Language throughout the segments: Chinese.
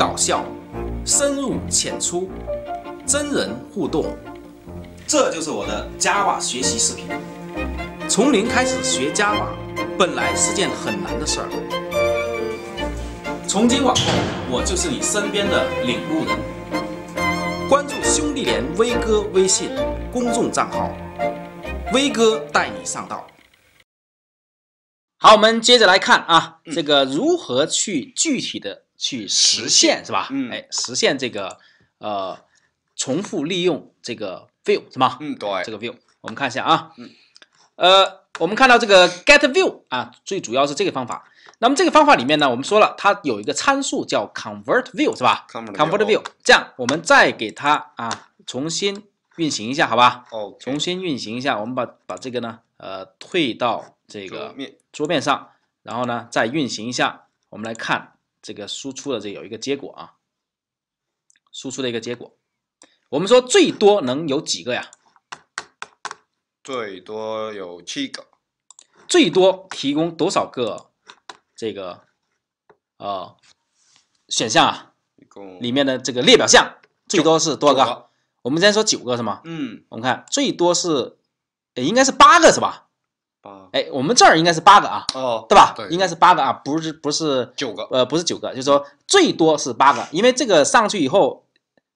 搞笑、深入浅出、真人互动，这就是我的 Java 学习视频。从零开始学 Java 本来是件很难的事儿，从今往后我就是你身边的领路人。关注兄弟连威哥微信公众账号，威哥带你上道。好，我们接着来看啊，这个如何去具体的？去实现是吧？嗯，哎，实现这个呃，重复利用这个 view 是吗？嗯，对，这个 view 我们看一下啊。嗯，呃，我们看到这个 get view 啊，最主要是这个方法。那么这个方法里面呢，我们说了它有一个参数叫 convert view 是吧？convert view，这样我们再给它啊重新运行一下，好吧？哦，重新运行一下，我们把把这个呢呃退到这个桌面上，然后呢再运行一下，我们来看。这个输出的这有一个结果啊，输出的一个结果，我们说最多能有几个呀？最多有七个。最多提供多少个这个啊选项啊？一共。里面的这个列表项最多是多少个？我们先说九个是吗？嗯。我们看最多是，应该是八个是吧？啊，哎，我们这儿应该是八个啊，哦，对吧？对，应该是八个啊，不是不是九个，呃，不是九个，就是说最多是八个，因为这个上去以后，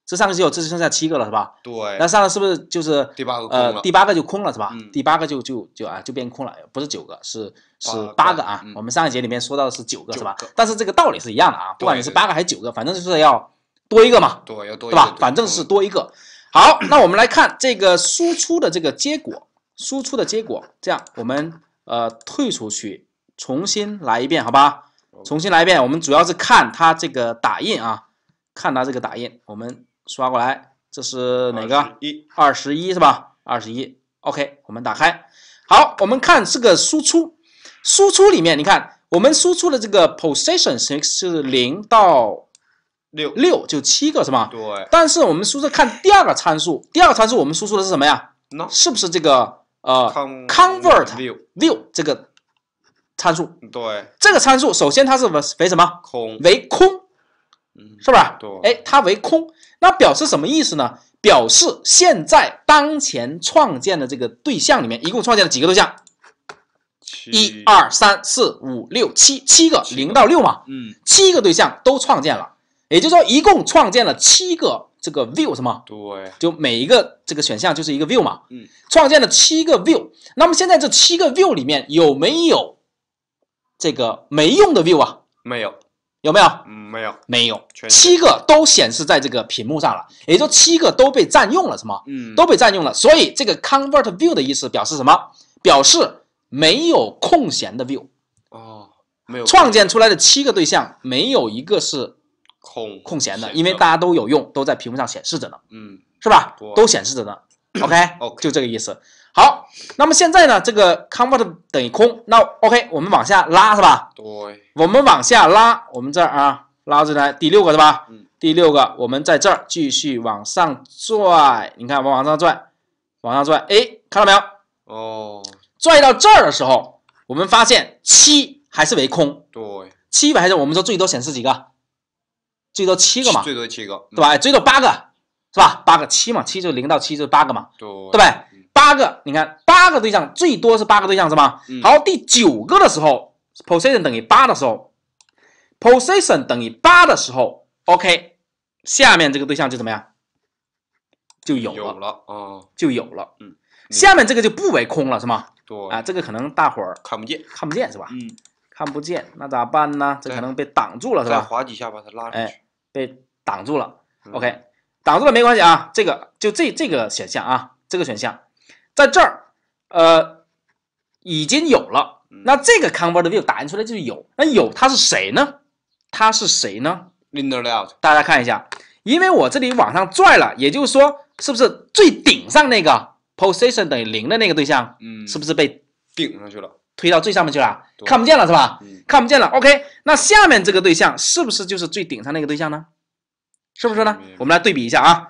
这上去了以后，这就剩下七个了，是吧？对，那上来是不是就是第八个？呃，第八个就空了，是吧？第八个就就就啊，就变空了，不是九个，是是八个啊。我们上一节里面说到的是九个，是吧？但是这个道理是一样的啊，不管你是八个还是九个，反正就是要多一个嘛，对要多，对吧？反正是多一个。好，那我们来看这个输出的这个结果。输出的结果，这样我们呃退出去，重新来一遍，好吧？重新来一遍，我们主要是看它这个打印啊，看它这个打印。我们刷过来，这是哪个？一二十一是吧？二十一。OK，我们打开。好，我们看这个输出，输出里面你看，我们输出的这个 position 是是零到六六就七个是吗？对。但是我们输出看第二个参数，第二个参数我们输出的是什么呀？是不是这个？啊，convert view 这个参数，对，这个参数首先它是为什么？为空，是吧？对，哎，它为空，那表示什么意思呢？表示现在当前创建的这个对象里面，一共创建了几个对象？一、二、三、四、五、六、七，七个，零到六嘛，嗯，七个对象都创建了，也就是说，一共创建了七个。这个 view 什么？对，就每一个这个选项就是一个 view 嘛。嗯。创建了七个 view，那么现在这七个 view 里面有没有这个没用的 view 啊？没有，有没有？嗯，没有，没有，七个都显示在这个屏幕上了，也就七个都被占用了，是吗？嗯，都被占用了。所以这个 convert view 的意思表示什么？表示没有空闲的 view。哦，没有。创建出来的七个对象没有一个是。空空闲的，因为大家都有用，都在屏幕上显示着呢，嗯，是吧？都显示着呢。OK，就这个意思。好，那么现在呢，这个 convert 等于空，那 OK，我们往下拉是吧？对，我们往下拉，我们这儿啊，拉出来第六个是吧？嗯，第六个，我们在这儿继续往上拽，你看，我往上拽，往上拽，哎，看到没有？哦，拽到这儿的时候，我们发现七还是为空，对，七还是我们说最多显示几个？最多七个嘛，最多七个，对吧？最多八个，是吧？八个七嘛，七就零到七就八个嘛，对不对？八个，你看八个对象最多是八个对象，是吗？好，第九个的时候，position 等于八的时候，position 等于八的时候，OK，下面这个对象就怎么样？就有了，有就有了。嗯，下面这个就不为空了，是吗？对，啊，这个可能大伙看不见，看不见是吧？嗯，看不见，那咋办呢？这可能被挡住了，是吧？划几下把它拉出去。被挡住了，OK，挡住了没关系啊，这个就这这个选项啊，这个选项在这儿，呃，已经有了。那这个 convert view 打印出来就是有，那有它是谁呢？它是谁呢 n d e r l 大家看一下，因为我这里往上拽了，也就是说，是不是最顶上那个 position 等于零的那个对象，是不是被顶上去了，推到最上面去了，看不见了是吧？看不见了，OK，那下面这个对象是不是就是最顶上那个对象呢？是不是呢？我们来对比一下啊，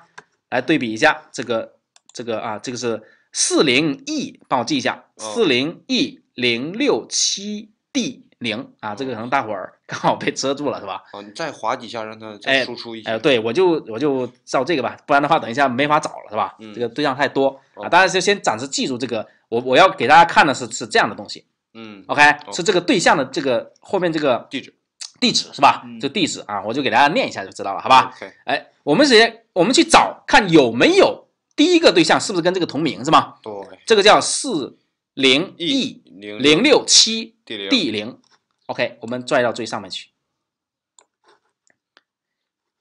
来对比一下这个这个啊，这个是四零 E，帮我记一下，四零 E 零六七 D 零啊，这个可能大伙儿刚好被遮住了是吧？哦，你再划几下，让它再输出一下。哎，对，我就我就照这个吧，不然的话等一下没法找了是吧？嗯，这个对象太多啊，大家就先暂时记住这个，我我要给大家看的是是这样的东西。嗯，OK，是这个对象的这个后面这个地址，地址是吧？这地址啊，我就给大家念一下就知道了，好吧？OK，哎，我们直接我们去找看有没有第一个对象，是不是跟这个同名是吗？对，这个叫四零 E 零六七 D 零，OK，我们拽到最上面去，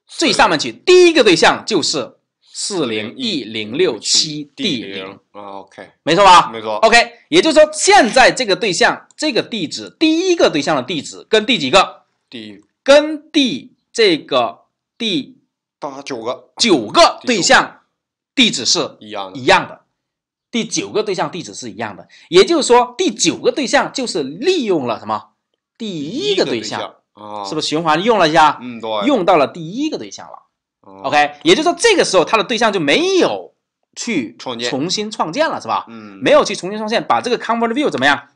最上面去，第一个对象就是。四零一零六七 D 零，OK，没错吧？没错，OK，也就是说，现在这个对象，这个地址，第一个对象的地址跟第几个？第跟第这个第九个，九个对象地址是一样一样的，第九个对象地址是一样的。也就是说，第九个对象就是利用了什么？第一个对象，是不是循环用了一下？嗯，对，用到了第一个对象了。OK，也就是说这个时候它的对象就没有去建，重新创建了是吧？嗯，没有去重新创建，把这个 convert view 怎么样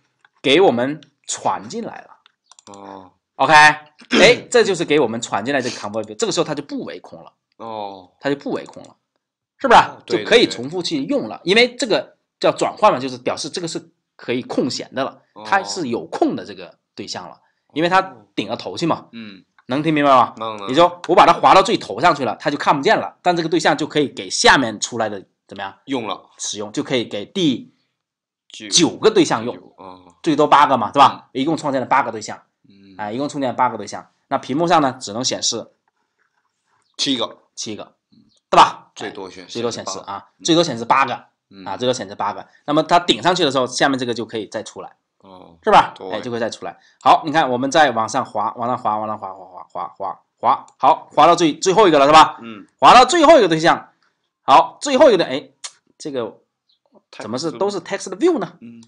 给我们传进来了？哦，OK，哎，这就是给我们传进来这个 convert view，这个时候它就不为空了哦，它就不为空了，是不是？就可以重复去用了，因为这个叫转换嘛，就是表示这个是可以空闲的了，它是有空的这个对象了，因为它顶了头去嘛。嗯。能听明白吗？能能。你说我把它划到最头上去了，它就看不见了。但这个对象就可以给下面出来的怎么样用了？使用就可以给第九个对象用。嗯、最多八个嘛，对吧？一共创建了八个对象。嗯。哎，一共创建了八个对象。那屏幕上呢，只能显示七个，七个，对吧？最多显示，最多显示啊，最多显示八个。嗯。啊，最多显示八个。那么它顶上去的时候，下面这个就可以再出来。哦，是吧？哎，就会再出来。好，你看，我们再往上滑，往上滑，往上滑，滑滑滑滑滑。好，滑到最最后一个了，是吧？嗯，滑到最后一个对象。好，最后一个的哎，这个怎么是都是 text view 呢？嗯，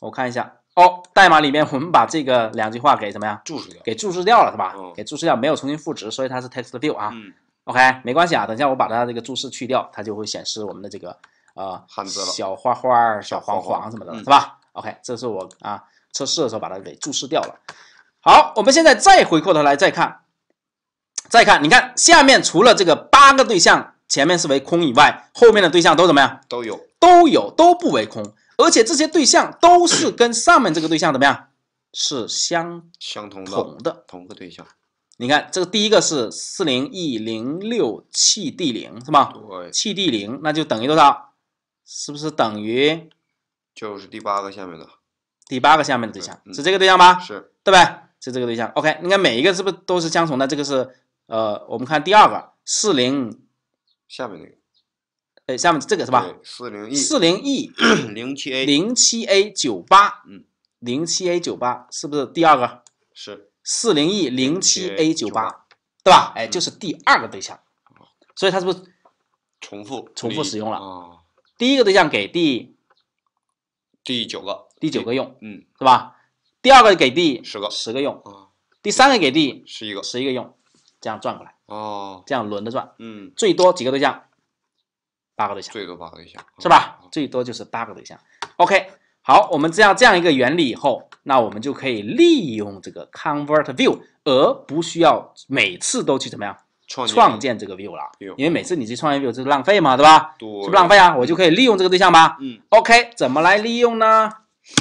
我看一下。哦，代码里面我们把这个两句话给怎么样？注释掉，给注释掉了是吧？给注释掉，没有重新赋值，所以它是 text view 啊。嗯，OK，没关系啊。等一下，我把它这个注释去掉，它就会显示我们的这个呃小花花、小黄黄什么的，是吧？OK，这是我啊测试的时候把它给注释掉了。好，我们现在再回过头来再看，再看，你看下面除了这个八个对象前面是为空以外，后面的对象都怎么样？都有，都有，都不为空，而且这些对象都是跟上面这个对象怎么样？是相相同的，同个对象。你看这个第一个是四零 e 零六七 D 零，是吧？对，七 D 零，那就等于多少？是不是等于？就是第八个下面的，第八个下面的对象是这个对象吧？是，对吧？是这个对象。OK，你看每一个是不是都是相同的？这个是，呃，我们看第二个四零下面那个，哎，下面这个是吧？四零 E 四零 E 零七 A 零七 A 九八，嗯，零七 A 九八是不是第二个？是四零 E 零七 A 九八，对吧？哎，就是第二个对象，所以它是不是重复重复使用了？啊，第一个对象给第。第九个，第九个用，嗯，是吧？第二个给第十个，十个用，啊，第三个给第十一个，十一个用，这样转过来，哦，这样轮着转，嗯，最多几个对象？八个对象，最多八个对象，是吧？最多就是八个对象。OK，好，我们知道这样一个原理以后，那我们就可以利用这个 convert view，而不需要每次都去怎么样。创建这个 view 了，因为每次你去创建 view 就是浪费嘛，对吧？是不浪费啊？我就可以利用这个对象吧。嗯。OK，怎么来利用呢？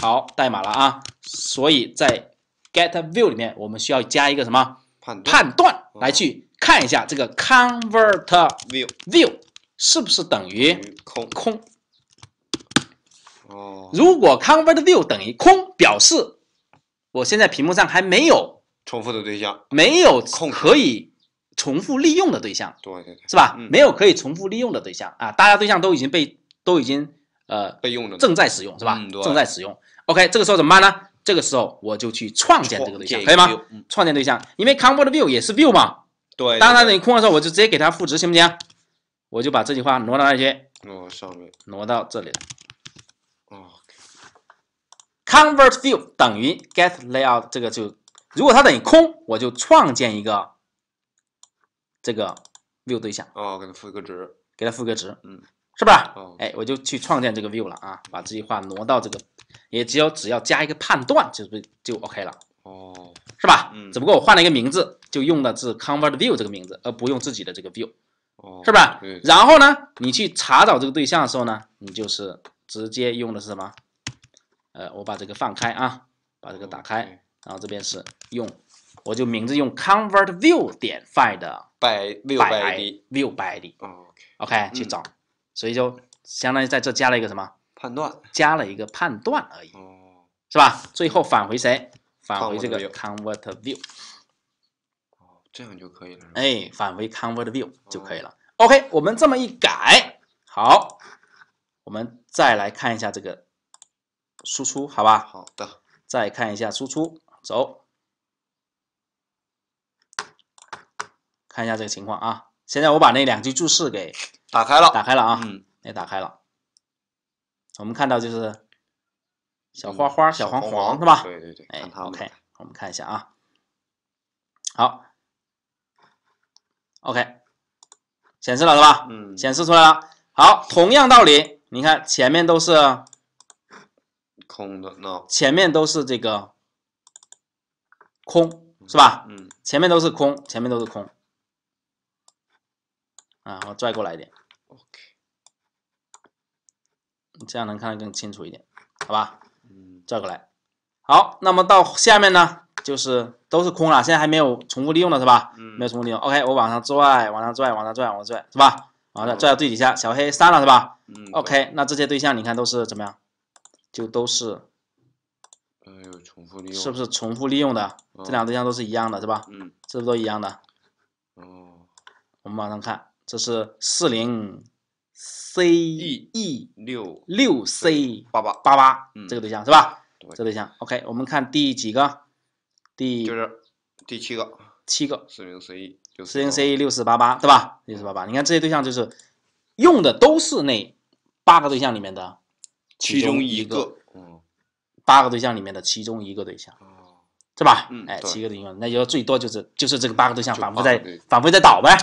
好，代码了啊。所以在 get view 里面，我们需要加一个什么判断来去看一下这个 convert view view 是不是等于空？空。哦。如果 convert view 等于空，表示我现在屏幕上还没有重复的对象，没有可以。重复利用的对象，对对对，是吧？没有可以重复利用的对象啊，大家对象都已经被都已经呃，被用的正在使用是吧？正在使用。OK，这个时候怎么办呢？这个时候我就去创建这个对象，可以吗？创建对象，因为 Convert View 也是 View 嘛，对，当它等于空的时候，我就直接给它赋值，行不行？我就把这句话挪到那去？挪上面，挪到这里了。Convert View 等于 Get Layout 这个就，如果它等于空，我就创建一个。这个 view 对象哦，给它赋一个值，给它赋个值，嗯，是吧？哎，我就去创建这个 view 了啊，把这句话挪到这个，也只要只要加一个判断，就不就 OK 了，哦，是吧？嗯，只不过我换了一个名字，就用的是 convert view 这个名字，而不用自己的这个 view，哦，是吧？嗯，然后呢，你去查找这个对象的时候呢，你就是直接用的是什么？呃，我把这个放开啊，把这个打开，然后这边是用。我就名字用 convert view 点 find view body，OK 去找，所以就相当于在这加了一个什么判断，加了一个判断而已，是吧？最后返回谁？返回这个 convert view，哦，这样就可以了。哎，返回 convert view 就可以了。OK，我们这么一改，好，我们再来看一下这个输出，好吧？好的，再看一下输出，走。看一下这个情况啊！现在我把那两句注释给打开了，打开了啊！嗯，也打开了。我们看到就是小花花、小黄黄是吧？对对对。哎，OK，我们看一下啊。好，OK，显示了是吧？嗯，显示出来了。好，同样道理，你看前面都是空的，前面都是这个空是吧？嗯，前面都是空，前面都是空。啊，我拽过来一点，OK，这样能看得更清楚一点，好吧？嗯，拽过来。好，那么到下面呢，就是都是空了，现在还没有重复利用的是吧？嗯，没有重复利用。OK，我往上拽，往上拽，往上拽，往上拽，是吧？往上拽到最底下，小黑删了是吧？嗯，OK，那这些对象你看都是怎么样？就都是，重复利用，是不是重复利用的？这两个对象都是一样的，是吧？嗯，是不是都一样的？哦，我们往上看。这是四零，C E 六六 C 八八八八，这个对象是吧？这对象，OK，我们看第几个？第就是第七个，七个四零 C E C E 六四八八，对吧？六四八八，你看这些对象就是用的都是那八个对象里面的其中一个，嗯，八个对象里面的其中一个对象。是吧？哎，七个对象，那就最多就是就是这个八个对象反复在反复在倒呗，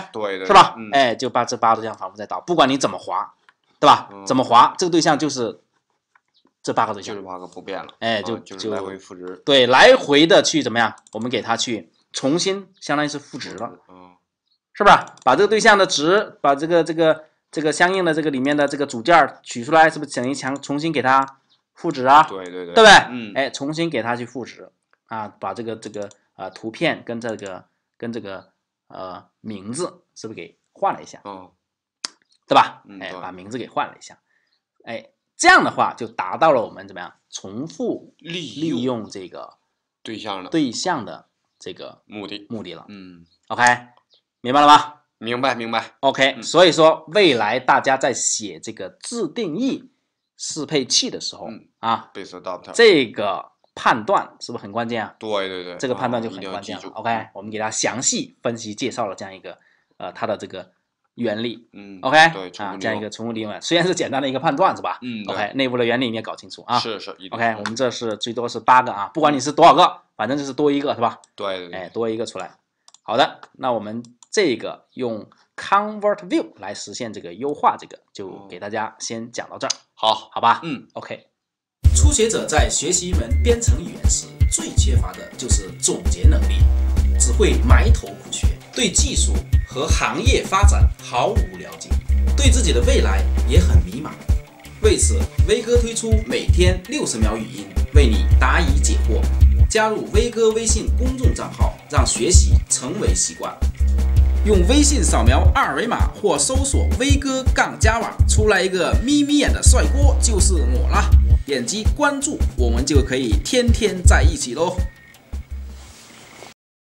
是吧？哎，就把这八个对象反复在倒，不管你怎么划，对吧？怎么划，这个对象就是这八个对象就是八个不变了，哎，就就来回复值，对，来回的去怎么样？我们给它去重新，相当于是复值了，是不是？把这个对象的值，把这个这个这个相应的这个里面的这个组件取出来，是不是等于强重新给它复值啊？对对对，对不对？嗯，哎，重新给它去复值。啊，把这个这个呃图片跟这个跟这个呃名字是不是给换了一下？哦，对吧？哎，把名字给换了一下，哎，这样的话就达到了我们怎么样重复利用这个对象的对象的这个目的目的了。嗯，OK，明白了吧？明白明白。OK，所以说未来大家在写这个自定义适配器的时候啊，这个。判断是不是很关键啊？对对对，这个判断就很关键。了、OK，我们给大家详细分析介绍了这样一个呃它的这个原理。嗯，OK，啊这样一个重复利用，虽然是简单的一个判断是吧？嗯，OK，内部的原理你也搞清楚啊。是是。OK，我们这是最多是八个啊，不管你是多少个，反正就是多一个是吧？对。哎，多一个出来。好的，那我们这个用 Convert View 来实现这个优化，这个就给大家先讲到这儿。好好吧。嗯，OK。初学者在学习一门编程语言时，最缺乏的就是总结能力，只会埋头苦学，对技术和行业发展毫无了解，对自己的未来也很迷茫。为此，威哥推出每天六十秒语音，为你答疑解惑。加入威哥微信公众账号，让学习成为习惯。用微信扫描二维码或搜索“威哥杠加瓦”，出来一个眯眯眼的帅锅就是我了。点击关注，我们就可以天天在一起喽。